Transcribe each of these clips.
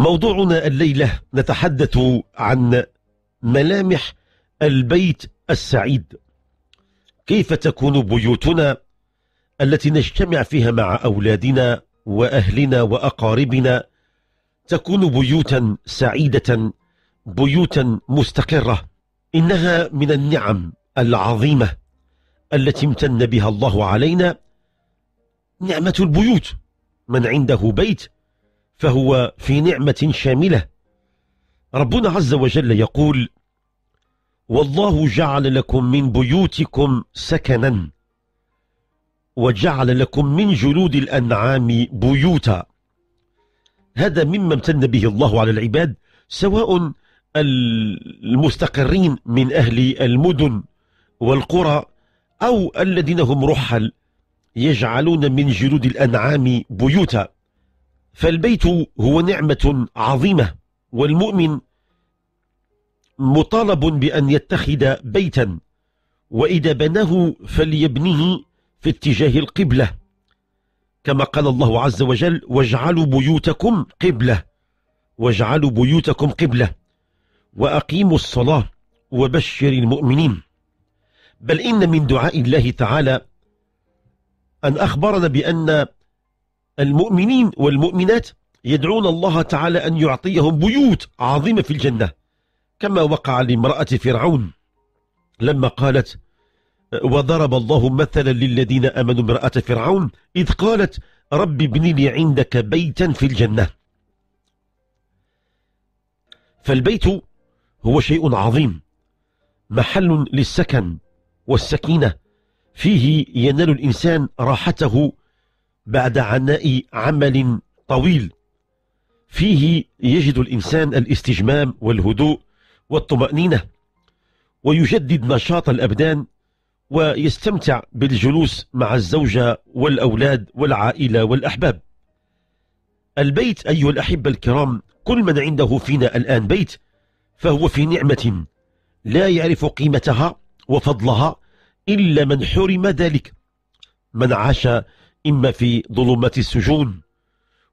موضوعنا الليلة نتحدث عن ملامح البيت السعيد كيف تكون بيوتنا التي نجتمع فيها مع أولادنا وأهلنا وأقاربنا تكون بيوتا سعيدة بيوتا مستقرة إنها من النعم العظيمة التي امتن بها الله علينا نعمة البيوت من عنده بيت فهو في نعمة شاملة ربنا عز وجل يقول والله جعل لكم من بيوتكم سكنا وجعل لكم من جلود الأنعام بيوتا هذا مما امتن به الله على العباد سواء المستقرين من أهل المدن والقرى أو الذين هم رحل يجعلون من جلود الأنعام بيوتا فالبيت هو نعمة عظيمة والمؤمن مطالب بأن يتخذ بيتا وإذا بناه فليبنه في اتجاه القبلة كما قال الله عز وجل واجعلوا بيوتكم قبلة واجعلوا بيوتكم قبلة وأقيموا الصلاة وبشر المؤمنين بل إن من دعاء الله تعالى أن أخبرنا بأن المؤمنين والمؤمنات يدعون الله تعالى أن يعطيهم بيوت عظيمة في الجنة كما وقع لامرأة فرعون لما قالت وضرب الله مثلا للذين آمنوا امرأة فرعون إذ قالت رب ابن لي عندك بيتا في الجنة فالبيت هو شيء عظيم محل للسكن والسكينة فيه ينال الإنسان راحته بعد عناء عمل طويل فيه يجد الإنسان الاستجمام والهدوء والطمأنينة ويجدد نشاط الأبدان ويستمتع بالجلوس مع الزوجة والأولاد والعائلة والأحباب البيت أيها الأحبة الكرام كل من عنده فينا الآن بيت فهو في نعمة لا يعرف قيمتها وفضلها إلا من حرم ذلك من عاش إما في ظلمات السجون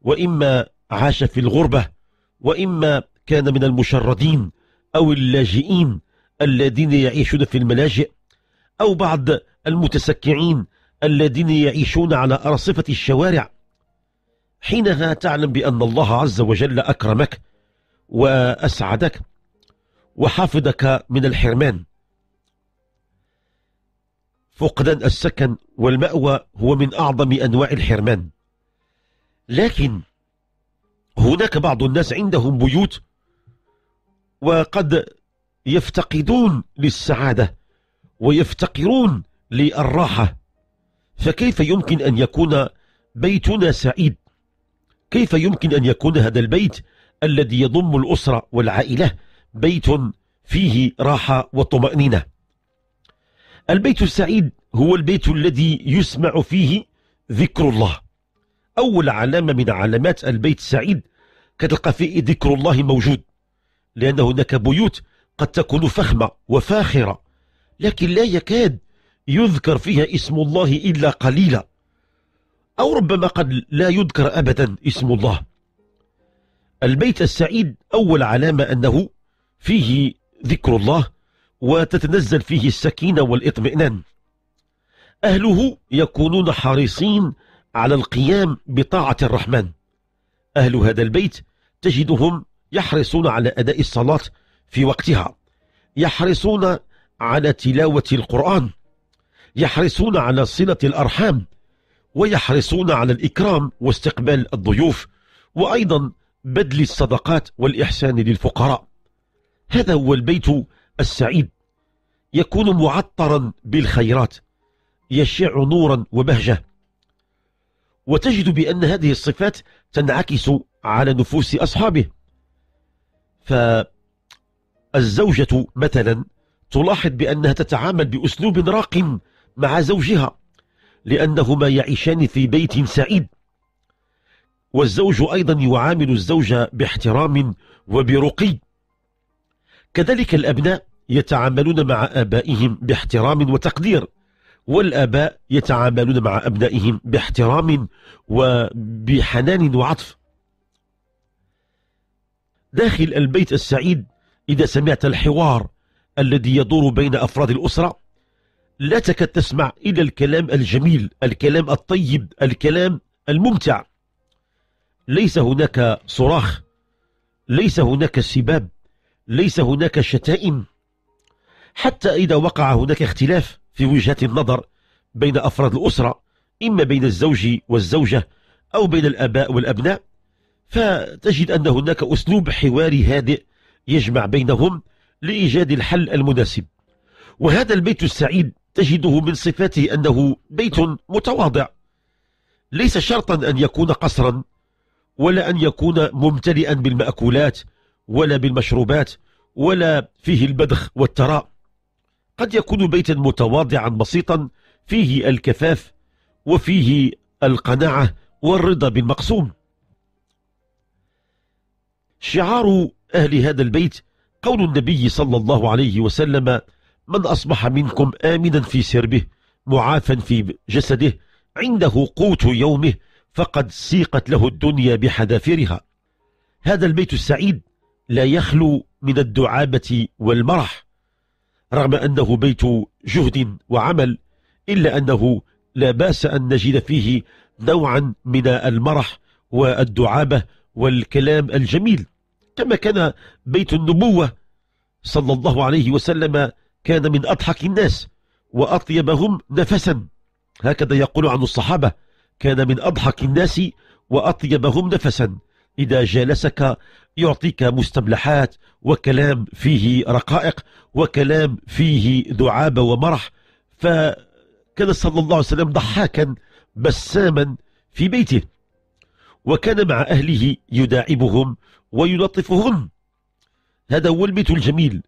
وإما عاش في الغربة وإما كان من المشردين أو اللاجئين الذين يعيشون في الملاجئ أو بعض المتسكعين الذين يعيشون على أرصفة الشوارع حينها تعلم بأن الله عز وجل أكرمك وأسعدك وحافظك من الحرمان فقدان السكن والمأوى هو من أعظم أنواع الحرمان لكن هناك بعض الناس عندهم بيوت وقد يفتقدون للسعادة ويفتقرون للراحة فكيف يمكن أن يكون بيتنا سعيد كيف يمكن أن يكون هذا البيت الذي يضم الأسرة والعائلة بيت فيه راحة وطمأنينة البيت السعيد هو البيت الذي يسمع فيه ذكر الله أول علامة من علامات البيت السعيد كتلقى فيه ذكر الله موجود لأن هناك بيوت قد تكون فخمة وفاخرة لكن لا يكاد يذكر فيها اسم الله إلا قليلا أو ربما قد لا يذكر أبدا اسم الله البيت السعيد أول علامة أنه فيه ذكر الله وتتنزل فيه السكينة والاطمئنان أهله يكونون حريصين على القيام بطاعة الرحمن أهل هذا البيت تجدهم يحرصون على أداء الصلاة في وقتها يحرصون على تلاوة القرآن يحرصون على صلة الأرحام ويحرصون على الإكرام واستقبال الضيوف وأيضا بذل الصدقات والإحسان للفقراء هذا هو البيت السعيد يكون معطرا بالخيرات يشع نورا وبهجة وتجد بأن هذه الصفات تنعكس على نفوس أصحابه فالزوجة مثلا تلاحظ بأنها تتعامل بأسلوب راق مع زوجها لأنهما يعيشان في بيت سعيد والزوج أيضا يعامل الزوجة باحترام وبرقي كذلك الأبناء يتعاملون مع آبائهم باحترام وتقدير والآباء يتعاملون مع أبنائهم باحترام وبحنان وعطف داخل البيت السعيد إذا سمعت الحوار الذي يدور بين أفراد الأسرة لا تكاد تسمع إلا الكلام الجميل الكلام الطيب الكلام الممتع ليس هناك صراخ ليس هناك سباب ليس هناك شتائم حتى إذا وقع هناك اختلاف في وجهات النظر بين أفراد الأسرة إما بين الزوج والزوجة أو بين الأباء والأبناء فتجد أن هناك أسلوب حواري هادئ يجمع بينهم لإيجاد الحل المناسب وهذا البيت السعيد تجده من صفاته أنه بيت متواضع ليس شرطا أن يكون قصرا ولا أن يكون ممتلئا بالمأكولات ولا بالمشروبات ولا فيه البذخ والتراء قد يكون بيتا متواضعا بسيطا فيه الكفاف وفيه القناعة والرضا بالمقسوم شعار أهل هذا البيت قول النبي صلى الله عليه وسلم من أصبح منكم آمنا في سربه معافا في جسده عنده قوت يومه فقد سيقت له الدنيا بحذافرها هذا البيت السعيد لا يخلو من الدعابة والمرح رغم أنه بيت جهد وعمل إلا أنه لا باس أن نجد فيه نوعا من المرح والدعابة والكلام الجميل كما كان بيت النبوة صلى الله عليه وسلم كان من أضحك الناس وأطيبهم نفسا هكذا يقول عن الصحابة كان من أضحك الناس وأطيبهم نفسا إذا جالسك يعطيك مستبلحات وكلام فيه رقائق وكلام فيه دعابة ومرح فكان صلى الله عليه وسلم ضحاكا بساما في بيته وكان مع أهله يداعبهم ويلطفهم هذا هو البيت الجميل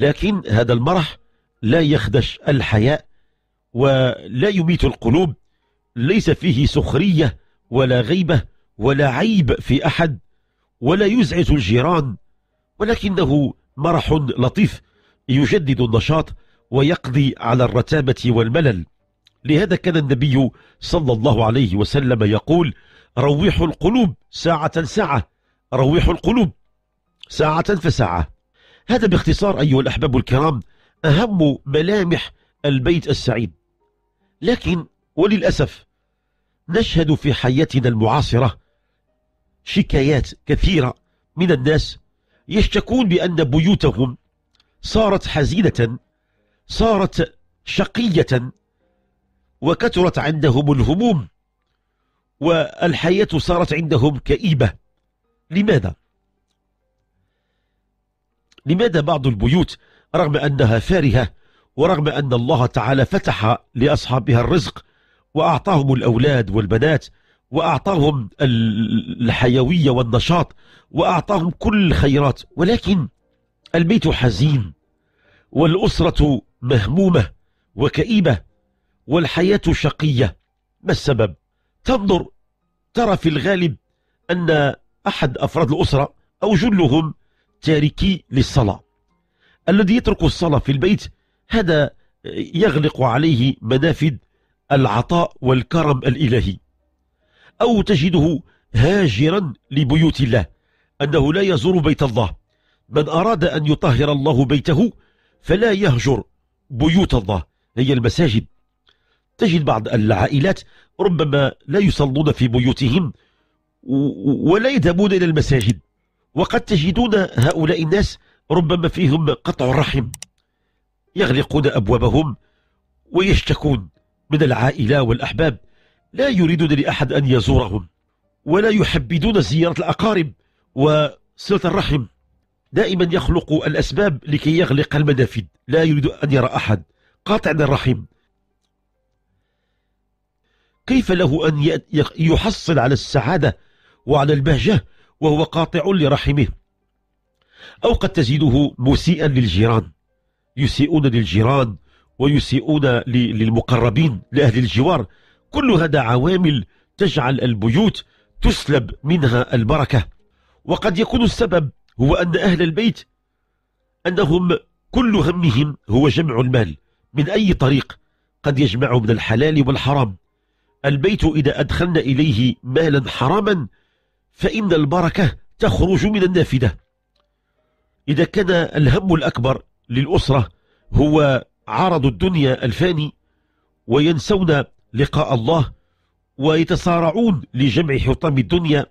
لكن هذا المرح لا يخدش الحياء ولا يميت القلوب ليس فيه سخرية ولا غيبة ولا عيب في أحد ولا يزعج الجيران ولكنه مرح لطيف يجدد النشاط ويقضي على الرتابة والملل لهذا كان النبي صلى الله عليه وسلم يقول روح القلوب ساعة ساعة روح القلوب ساعة فساعة هذا باختصار أيها الأحباب الكرام أهم ملامح البيت السعيد لكن وللأسف نشهد في حياتنا المعاصرة شكايات كثيرة من الناس يشتكون بأن بيوتهم صارت حزينة صارت شقية وكثرت عندهم الهموم والحياة صارت عندهم كئيبة لماذا؟ لماذا بعض البيوت رغم أنها فارهة ورغم أن الله تعالى فتح لأصحابها الرزق وأعطاهم الأولاد والبنات وأعطاهم الحيوية والنشاط وأعطاهم كل الخيرات ولكن البيت حزين والأسرة مهمومة وكئيبة والحياة شقية ما السبب؟ تنظر ترى في الغالب أن أحد أفراد الأسرة أو جلهم تاركي للصلاة الذي يترك الصلاة في البيت هذا يغلق عليه منافذ العطاء والكرم الإلهي أو تجده هاجرا لبيوت الله أنه لا يزور بيت الله من أراد أن يطهر الله بيته فلا يهجر بيوت الله هي المساجد تجد بعض العائلات ربما لا يصلون في بيوتهم ولا يذهبون إلى المساجد وقد تجدون هؤلاء الناس ربما فيهم قطع الرحم يغلقون أبوابهم ويشتكون من العائلة والأحباب لا يريدون لأحد أن يزورهم ولا يحبذون زيارة الأقارب وصلة الرحم دائما يخلق الأسباب لكي يغلق المنافذ لا يريد أن يرى أحد قاطع الرحم كيف له أن يحصل على السعادة وعلى البهجة وهو قاطع لرحمه أو قد تجده مسيئا للجيران يسيئون للجيران ويسيئون للمقربين لأهل الجوار كل هذا عوامل تجعل البيوت تسلب منها البركة وقد يكون السبب هو أن أهل البيت أنهم كل همهم هو جمع المال من أي طريق قد يجمع من الحلال والحرام البيت إذا أدخلنا إليه مالا حراما فإن البركة تخرج من النافذة إذا كان الهم الأكبر للأسرة هو عرض الدنيا الفاني وينسون لقاء الله ويتصارعون لجمع حطام الدنيا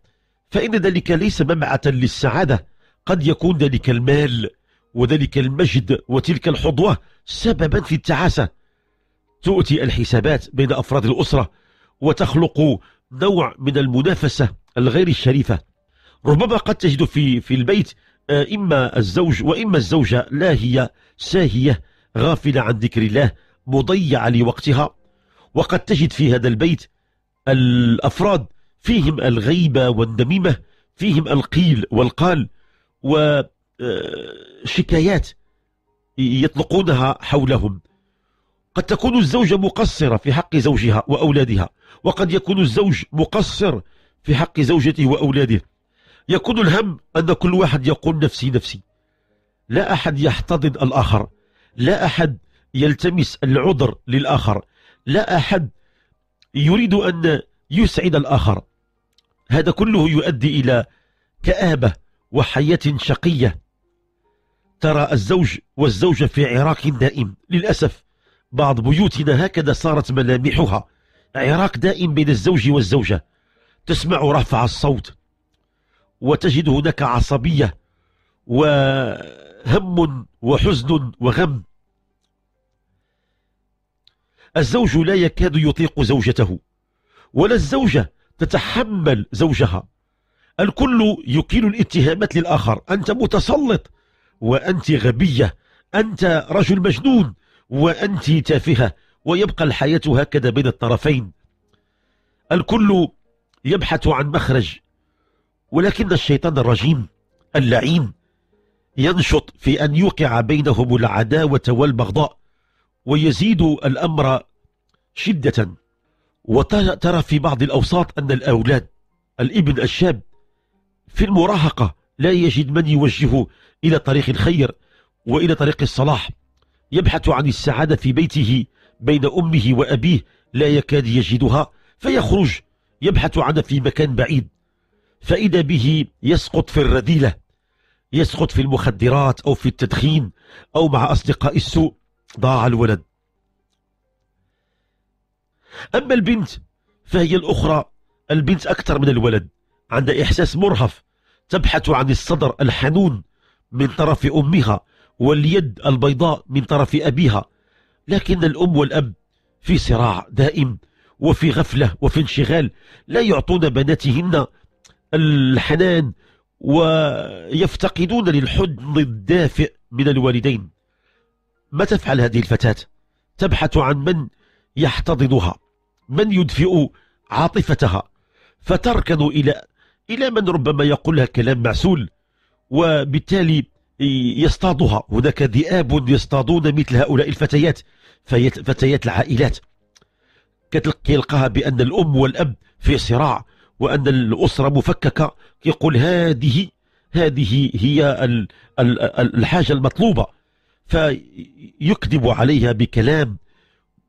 فإن ذلك ليس ممعة للسعادة قد يكون ذلك المال وذلك المجد وتلك الحظوة سببا في التعاسة تؤتي الحسابات بين أفراد الأسرة وتخلق نوع من المنافسة الغير الشريفة ربما قد تجد في, في البيت آه، إما الزوج وإما الزوجة لا هي ساهية غافلة عن ذكر الله مضيعة لوقتها وقد تجد في هذا البيت الأفراد فيهم الغيبة والنميمة فيهم القيل والقال وشكايات آه، يطلقونها حولهم قد تكون الزوجة مقصرة في حق زوجها وأولادها وقد يكون الزوج مقصر في حق زوجته وأولاده يكون الهم أن كل واحد يقول نفسي نفسي لا أحد يحتضن الآخر لا أحد يلتمس العذر للآخر لا أحد يريد أن يسعد الآخر هذا كله يؤدي إلى كآبة وحياة شقية ترى الزوج والزوجة في عراق دائم للأسف بعض بيوتنا هكذا صارت ملامحها عراق دائم بين الزوج والزوجة تسمع رفع الصوت وتجد هناك عصبية وهم وحزن وغم الزوج لا يكاد يطيق زوجته ولا الزوجة تتحمل زوجها الكل يكيل الاتهامات للآخر أنت متسلط وأنت غبية أنت رجل مجنون وأنت تافهة ويبقى الحياة هكذا بين الطرفين الكل يبحث عن مخرج ولكن الشيطان الرجيم اللعين ينشط في أن يوقع بينهم العداوة والبغضاء ويزيد الأمر شدة وترى في بعض الأوساط أن الأولاد الابن الشاب في المراهقة لا يجد من يوجهه إلى طريق الخير وإلى طريق الصلاح يبحث عن السعادة في بيته بين أمه وأبيه لا يكاد يجدها فيخرج يبحث عنها في مكان بعيد فإذا به يسقط في الرذيلة يسقط في المخدرات أو في التدخين أو مع أصدقاء السوء ضاع الولد أما البنت فهي الأخرى البنت أكثر من الولد عندها إحساس مرهف تبحث عن الصدر الحنون من طرف أمها واليد البيضاء من طرف أبيها لكن الأم والأب في صراع دائم وفي غفلة وفي انشغال لا يعطون بناتهن الحنان ويفتقدون للحضن الدافئ من الوالدين ما تفعل هذه الفتاة تبحث عن من يحتضنها من يدفئ عاطفتها فتركن إلى إلى من ربما يقول لها كلام معسول وبالتالي يصطادها هناك ذئاب يصطادون مثل هؤلاء الفتيات فتيات العائلات كيلقاها بأن الأم والأب في صراع وأن الأسرة مفككة يقول هذه هذه هي الحاجة المطلوبة فيكذب عليها بكلام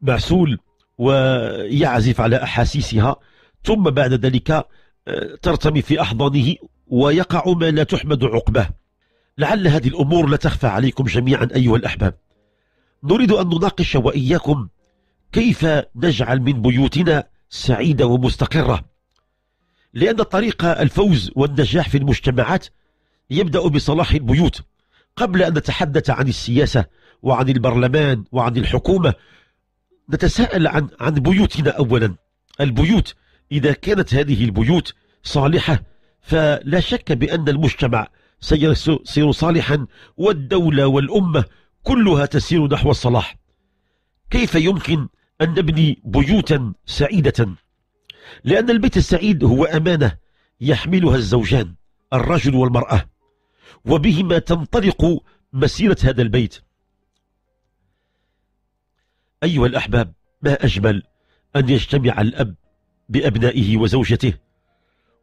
معسول ويعزف على أحاسيسها ثم بعد ذلك آه، ترتمي في أحضانه ويقع ما لا تحمد عقباه لعل هذه الأمور لا تخفى عليكم جميعا أيها الأحباب نريد أن نناقش وإياكم كيف نجعل من بيوتنا سعيدة ومستقرة لأن طريق الفوز والنجاح في المجتمعات يبدأ بصلاح البيوت قبل أن نتحدث عن السياسة وعن البرلمان وعن الحكومة نتساءل عن عن بيوتنا أولا البيوت إذا كانت هذه البيوت صالحة فلا شك بأن المجتمع سيصير صالحا والدولة والأمة كلها تسير نحو الصلاح كيف يمكن أن نبني بيوتا سعيدة لأن البيت السعيد هو أمانة يحملها الزوجان الرجل والمرأة وبهما تنطلق مسيرة هذا البيت أيها الأحباب ما أجمل أن يجتمع الأب بأبنائه وزوجته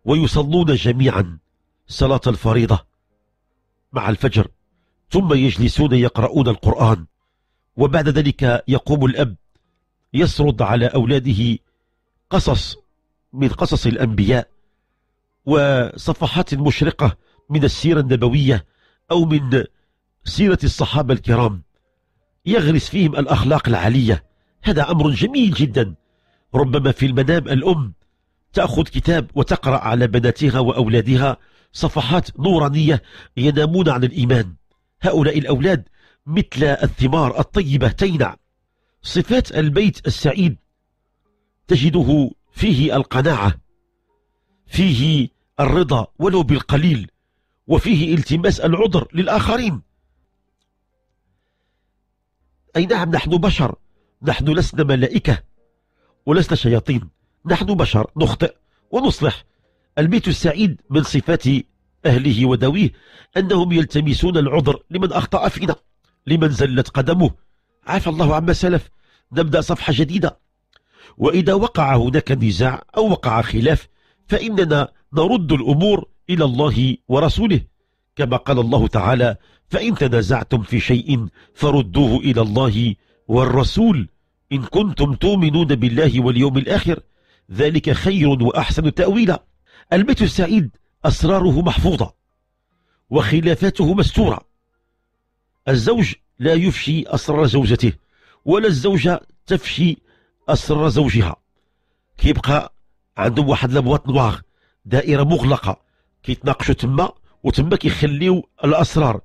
ويصلون جميعا صلاة الفريضة مع الفجر ثم يجلسون يقرؤون القرآن وبعد ذلك يقوم الأب يسرد على أولاده قصص من قصص الأنبياء وصفحات مشرقة من السيرة النبوية أو من سيرة الصحابة الكرام يغرس فيهم الأخلاق العالية هذا أمر جميل جدا ربما في المنام الأم تأخذ كتاب وتقرأ على بناتها وأولادها صفحات نورانية ينامون عن الإيمان هؤلاء الأولاد مثل الثمار الطيبة تينع صفات البيت السعيد تجده فيه القناعة فيه الرضا ولو بالقليل وفيه التماس العذر للآخرين أي نعم نحن بشر نحن لسنا ملائكة ولسنا شياطين نحن بشر نخطئ ونصلح البيت السعيد من صفات أهله ودويه أنهم يلتمسون العذر لمن أخطأ فينا لمن زلت قدمه عفى الله عما سلف نبدأ صفحة جديدة وإذا وقع هناك نزاع أو وقع خلاف فإننا نرد الأمور إلى الله ورسوله كما قال الله تعالى فإن تنازعتم في شيء فردوه إلى الله والرسول إن كنتم تؤمنون بالله واليوم الآخر ذلك خير وأحسن تأويلا البيت السعيد أسراره محفوظة وخلافاته مستورة الزوج لا يفشي أسرار زوجته ولا الزوجة تفشي أسرار زوجها كيبقى عندهم واحد لابوات نواغ دائرة مغلقة كيتناقشوا تما وتما كيخليو الاسرار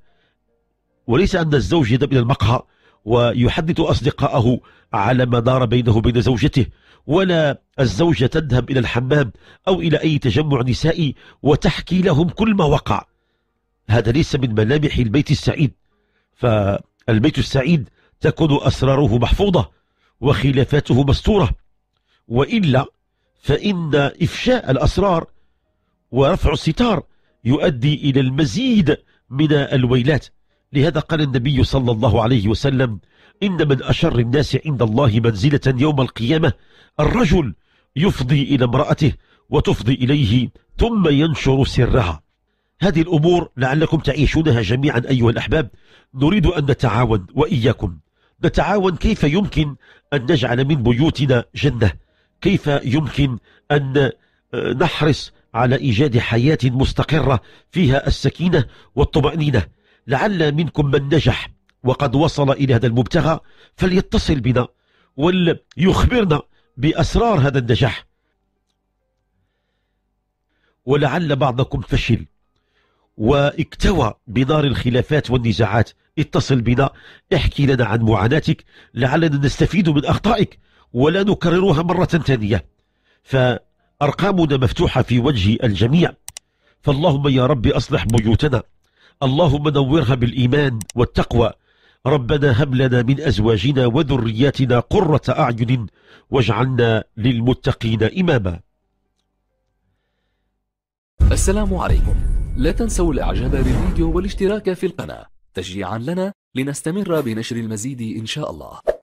وليس ان الزوج يذهب الى المقهى ويحدث اصدقائه على ما دار بينه وبين زوجته ولا الزوجه تذهب الى الحمام او الى اي تجمع نسائي وتحكي لهم كل ما وقع هذا ليس من ملامح البيت السعيد فالبيت السعيد تكون اسراره محفوظه وخلافاته مستوره والا فان افشاء الاسرار ورفع الستار يؤدي إلى المزيد من الويلات لهذا قال النبي صلى الله عليه وسلم إن من أشر الناس عند الله منزلة يوم القيامة الرجل يفضي إلى امرأته وتفضي إليه ثم ينشر سرها هذه الأمور لعلكم تعيشونها جميعا أيها الأحباب نريد أن نتعاون وإياكم نتعاون كيف يمكن أن نجعل من بيوتنا جنة كيف يمكن أن آه، نحرص على إيجاد حياة مستقرة فيها السكينة والطمأنينة لعل منكم من نجح وقد وصل إلى هذا المبتغى فليتصل بنا وليخبرنا بأسرار هذا النجاح ولعل بعضكم فشل واكتوى بنار الخلافات والنزاعات اتصل بنا احكي لنا عن معاناتك لعلنا نستفيد من أخطائك ولا نكررها مرة ثانية ف أرقامنا مفتوحة في وجه الجميع فاللهم يا رب أصلح بيوتنا اللهم نورها بالإيمان والتقوى ربنا هب لنا من أزواجنا وذرياتنا قرة أعين واجعلنا للمتقين إماما السلام عليكم لا تنسوا الإعجاب بالفيديو والاشتراك في القناة تشجيعا لنا لنستمر بنشر المزيد إن شاء الله